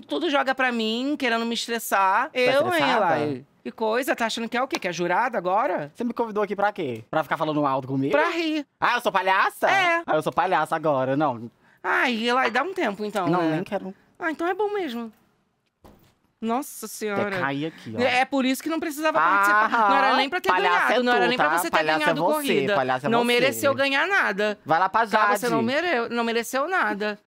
tudo joga pra mim, querendo me estressar. Tá eu, hein, lá. Que coisa, tá achando que é o quê? Que é jurada agora? Você me convidou aqui pra quê? Pra ficar falando alto comigo? Pra rir. Ah, eu sou palhaça? É. Ah, eu sou palhaça agora, não. Ai, ela dá um tempo então. Não, né? nem quero. Ah, então é bom mesmo. Nossa senhora. Até cair aqui, ó. É, é, por isso que não precisava ah, participar. Não era nem pra ter ganhado. É tu, não era nem pra tá? você ter palhaça é ganhado é você, corrida. Palhaça é não você. mereceu ganhar nada. Vai lá pra Jade. Tá, você não, mere... não mereceu nada.